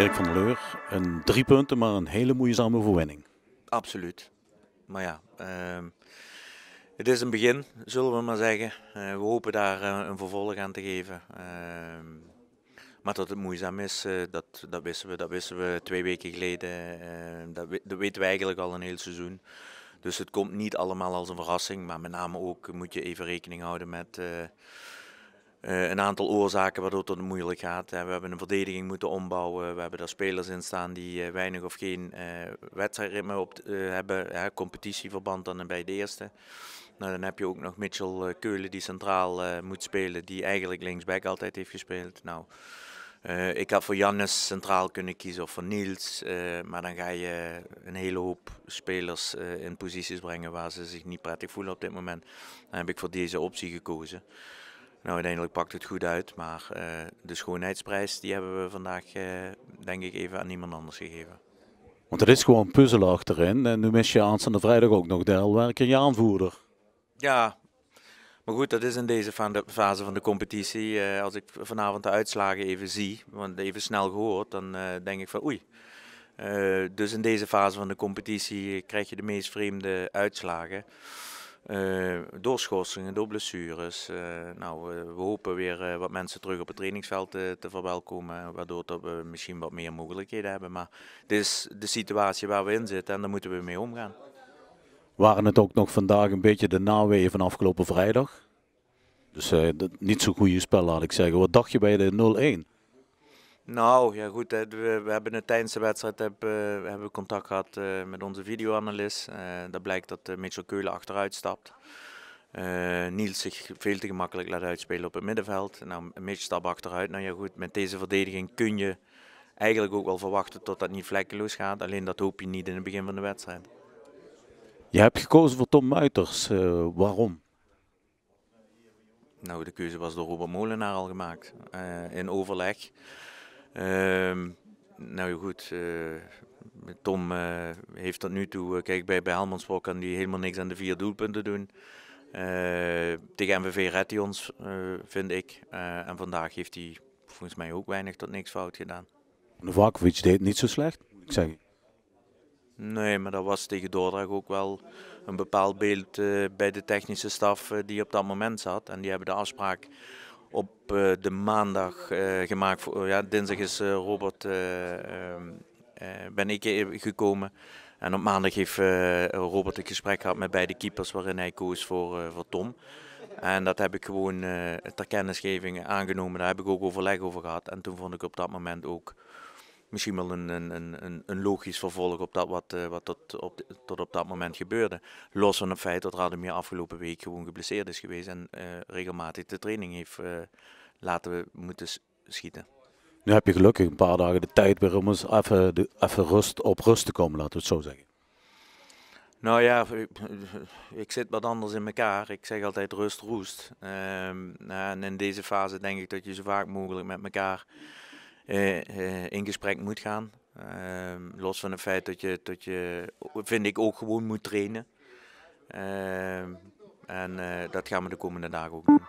Erik van Leur, een drie punten, maar een hele moeizame verwenning. Absoluut. Maar ja, ehm, het is een begin, zullen we maar zeggen. Eh, we hopen daar eh, een vervolg aan te geven. Ehm, maar dat het moeizaam is, eh, dat, dat wisten we. Dat wisten we twee weken geleden. Ehm, dat, we, dat, weten we eigenlijk al een heel seizoen. Dus het komt niet allemaal als een verrassing. Maar met name ook moet je even rekening houden met eh, een aantal oorzaken waardoor het moeilijk gaat. we hebben een verdediging moeten ombouwen. We hebben daar spelers in staan die eh, weinig of geen eh, wedstrijdritme op, hebben. competitieverband dan bij de eerste. Nou, dan heb je ook nog Mitchell Keulen die centraal moet spelen. Die eigenlijk linksback altijd heeft gespeeld. Nou, ik had voor Jannes centraal kunnen kiezen of voor Niels. maar dan ga je een hele hoop spelers in posities brengen waar ze zich niet prettig voelen op dit moment. Dan heb ik voor deze optie gekozen. Nou, uiteindelijk pakt het goed uit, maar eh, de schoonheidsprijs die hebben we vandaag eh, denk ik even aan niemand anders gegeven. Want er is gewoon puzzel achterin en nu mis je aanstaande vrijdag ook nog de Werk je aanvoerder. Ja, maar goed, dat is in deze fase van de competitie. Eh, als ik vanavond de uitslagen even zie, want even snel gehoord, dan denk ik van oei. dus in deze fase van de competitie krijg je de meest vreemde uitslagen. Eh, door schorsingen, door blessures. Eh, nou, we hopen weer eh, wat mensen terug op het trainingsveld te verwelkomen. Waardoor dat we misschien wat meer mogelijkheden hebben. Maar dit is de situatie waar we in zitten en daar moeten we mee omgaan. Waren het ook nog vandaag een beetje de naweeën van afgelopen vrijdag? Dus niet zo'n goede spel, laat ik zeggen. Wat dacht je bij de 0-1? Nou, ja goed, we, we hebben het tijdens de wedstrijd eh, hebben, we contact gehad eh, met onze videoanalist. Uh, eh, daar blijkt dat uh, Mitchell Keulen achteruit stapt. Niels zich veel te gemakkelijk laat uitspelen op het middenveld. Nou, beetje stap achteruit. Nou ja goed, met deze verdediging kun je eigenlijk ook wel verwachten tot dat niet vlekkeloos gaat. Alleen dat hoop je niet in het begin van de wedstrijd. Je hebt gekozen voor Tom Muiters. waarom? Nou, de keuze was door Robert Molenaar al gemaakt. in overleg. Ehm, nou goed, eh, Tom eh, heeft tot nu toe, eh, kijk bij, bij Helmansbroek kan die helemaal niks aan de vier doelpunten doen. tegen MVV redt hij ons, vind ik. en vandaag heeft hij volgens mij ook weinig tot niks fout gedaan. Novakovic deed niet zo slecht, moet ik zeggen. Nee, maar dat was tegen Dordrecht ook wel een bepaald beeld bij de technische staf die op dat moment zat. En die hebben de afspraak op eh, de maandag eh, gemaakt. Voor, ja, dinsdag is eh, Robert, ehm, ben ik gekomen. En op maandag heeft Robert een gesprek gehad met beide keepers waarin hij koos voor, voor Tom. En dat heb ik gewoon ter kennisgeving aangenomen. Daar heb ik ook overleg over gehad. En toen vond ik op dat moment ook misschien wel een, een, een, een logisch vervolg op dat wat, eh, wat tot, op, tot op dat moment gebeurde. Los van het feit dat Rademir afgelopen week gewoon geblesseerd is geweest en eh, regelmatig de training heeft eh, laten we moeten schieten. Nu heb je gelukkig een paar dagen de tijd weer om eens even, de, even rust, op rust te komen, laten we het zo zeggen. Nou ja, ik, zit wat anders in elkaar. Ik zeg altijd rust roest. Ehm, en in deze fase denk ik dat je zo vaak mogelijk met elkaar eh, eh, in gesprek moet gaan. Ehm, los van het feit dat je, dat je, vind ik, ook gewoon moet trainen. Ehm, en eh, dat gaan we de komende dagen ook doen.